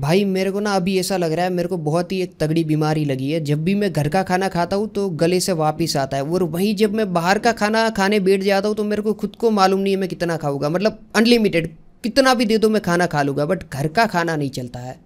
भाई मेरे को ना अभी ऐसा लग रहा है मेरे को बहुत ही एक तगड़ी बीमारी लगी है जब भी मैं घर का खाना खाता हूँ तो गले से वापस आता है और वहीं जब मैं बाहर का खाना खाने बैठ जाता हूँ तो मेरे को खुद को मालूम नहीं है मैं कितना खाऊंगा मतलब अनलिमिटेड कितना भी दे दो मैं खाना खा लूँगा बट घर का खाना नहीं चलता है